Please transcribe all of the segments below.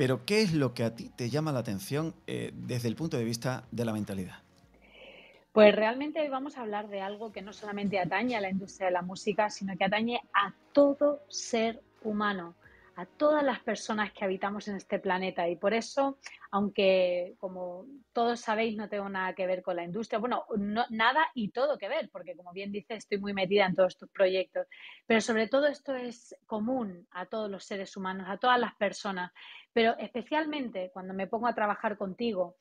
Pero ¿qué es lo que a ti te llama la atención eh, desde el punto de vista de la mentalidad? Pues realmente hoy vamos a hablar de algo que no solamente atañe a la industria de la música, sino que atañe a todo ser humano a todas las personas que habitamos en este planeta y por eso, aunque como todos sabéis no tengo nada que ver con la industria, bueno, nada y todo que ver, porque como bien dice estoy muy metida en todos tus proyectos, pero sobre todo esto es común a todos los seres humanos, a todas las personas, pero especialmente cuando me pongo a trabajar contigo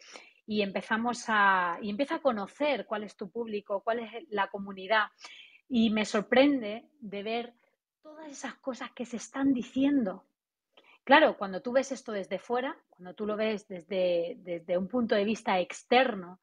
y empezamos a y empieza a conocer cuál es tu público, cuál es la comunidad y me sorprende de ver todas esas cosas que se están diciendo. Claro, cuando tú ves esto desde fuera, cuando tú lo ves desde, desde un punto de vista externo,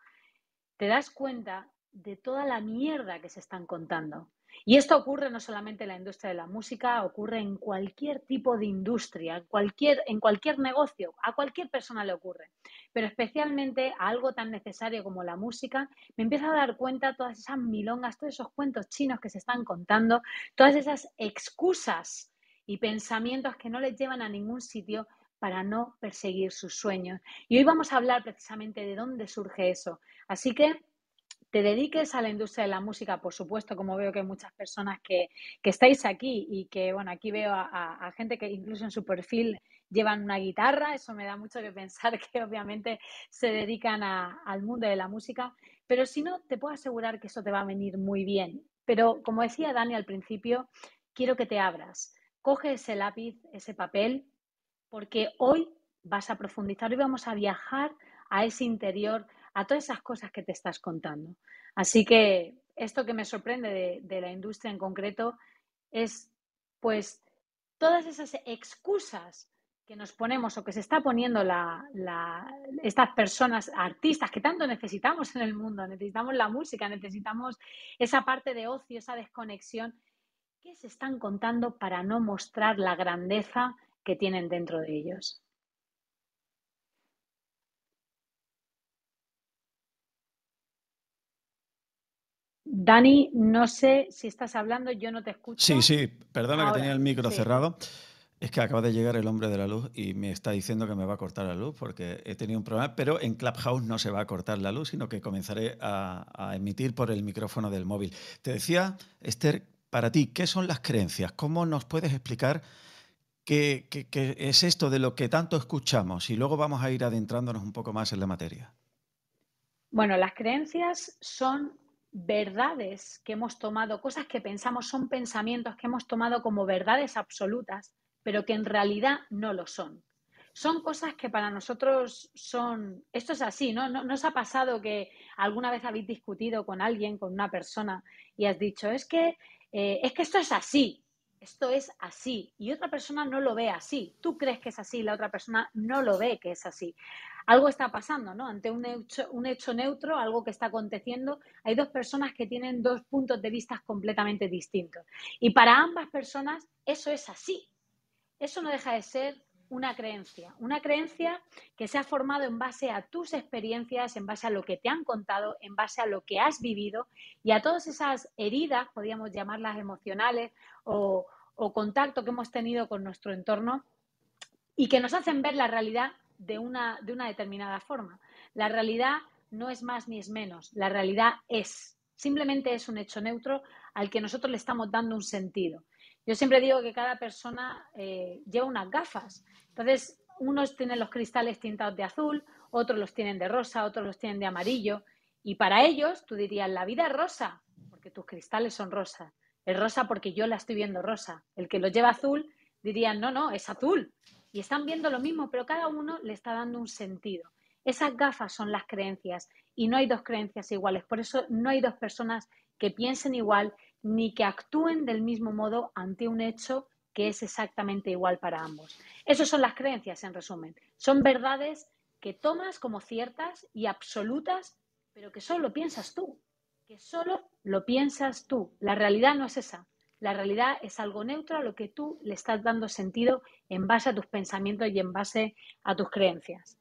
te das cuenta de toda la mierda que se están contando. Y esto ocurre no solamente en la industria de la música, ocurre en cualquier tipo de industria, en cualquier, en cualquier negocio, a cualquier persona le ocurre. Pero especialmente a algo tan necesario como la música, me empiezo a dar cuenta todas esas milongas, todos esos cuentos chinos que se están contando, todas esas excusas y pensamientos que no les llevan a ningún sitio para no perseguir sus sueños. Y hoy vamos a hablar precisamente de dónde surge eso. Así que te dediques a la industria de la música, por supuesto, como veo que hay muchas personas que, estáis aquí y que, bueno, aquí veo a, gente que incluso en su perfil llevan una guitarra, eso me da mucho que pensar que obviamente se dedican al mundo de la música, pero si no, te puedo asegurar que eso te va a venir muy bien. Pero como decía Dani al principio, quiero que te abras, coge ese lápiz, ese papel, porque hoy vas a profundizar, hoy vamos a viajar a ese interior a todas esas cosas que te estás contando. Así que esto que me sorprende de, la industria en concreto es pues todas esas excusas que nos ponemos o que se está poniendo estas personas, artistas que tanto necesitamos en el mundo, necesitamos la música, necesitamos esa parte de ocio, esa desconexión, ¿qué se están contando para no mostrar la grandeza que tienen dentro de ellos? Dani, no sé si estás hablando, yo no te escucho. Sí, sí, perdona que tenía el micro cerrado. Es que acaba de llegar el hombre de la luz y me está diciendo que me va a cortar la luz porque he tenido un problema, pero en Clubhouse no se va a cortar la luz, sino que comenzaré a, emitir por el micrófono del móvil. Te decía, Esther, para ti, ¿qué son las creencias? ¿Cómo nos puedes explicar qué es esto de lo que tanto escuchamos? Y luego vamos a ir adentrándonos un poco más en la materia. Bueno, las creencias son verdades que hemos tomado, cosas que pensamos son pensamientos que hemos tomado como verdades absolutas, pero que en realidad no lo son. Son cosas que para nosotros son, esto es así, ¿no? ¿no? os ha pasado que alguna vez habéis discutido con alguien, con una persona, y has dicho, es que, eh, es que esto es así, esto es así, y otra persona no lo ve así, tú crees que es así, la otra persona no lo ve que es así algo está pasando, ¿no? Ante un hecho, neutro, algo que está aconteciendo, hay dos personas que tienen dos puntos de vista completamente distintos. Y para ambas personas eso es así. Eso no deja de ser una creencia, una creencia que se ha formado en base a tus experiencias, en base a lo que te han contado, en base a lo que has vivido y a todas esas heridas, podríamos llamarlas emocionales o contacto que hemos tenido con nuestro entorno y que nos hacen ver la realidad de una, determinada forma. La realidad no es más ni es menos, la realidad es. Simplemente es un hecho neutro al que nosotros le estamos dando un sentido. Yo siempre digo que cada persona eh, lleva unas gafas. Entonces, unos tienen los cristales tintados de azul, otros los tienen de rosa, otros los tienen de amarillo. Y para ellos, tú dirías, la vida es rosa, porque tus cristales son rosa. Es rosa porque yo la estoy viendo rosa. El que lo lleva azul diría, no, no, es azul, y están viendo lo mismo, pero cada uno le está dando un sentido. Esas gafas son las creencias y no hay dos creencias iguales. Por eso no hay dos personas que piensen igual ni que actúen del mismo modo ante un hecho que es exactamente igual para ambos. Esas son las creencias, en resumen. Son verdades que tomas como ciertas y absolutas, pero que solo piensas tú, que solo lo piensas tú. La realidad no es esa. La realidad es algo neutro a lo que tú le estás dando sentido en base a tus pensamientos y en base a tus creencias.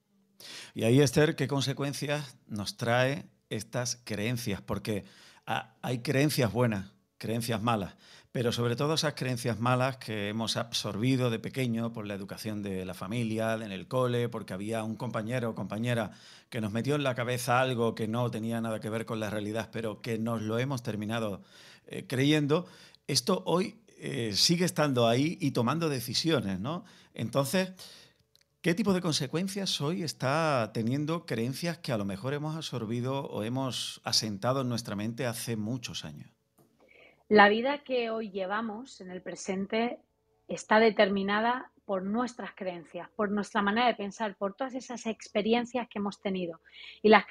Y ahí, Esther, ¿qué consecuencias nos trae estas creencias? Porque hay creencias buenas, creencias malas, pero sobre todo esas creencias malas que hemos absorbido de pequeño por la educación de la familia, en el cole, porque había un compañero o compañera que nos metió en la cabeza algo que no tenía nada que ver con la realidad, pero que nos lo hemos terminado eh, creyendo, esto hoy eh, sigue estando ahí y tomando decisiones, ¿no? Entonces, ¿qué tipo de consecuencias hoy está teniendo creencias que a lo mejor hemos absorbido o hemos asentado en nuestra mente hace muchos años? La vida que hoy llevamos en el presente está determinada por nuestras creencias, por nuestra manera de pensar, por todas esas experiencias que hemos tenido. Y las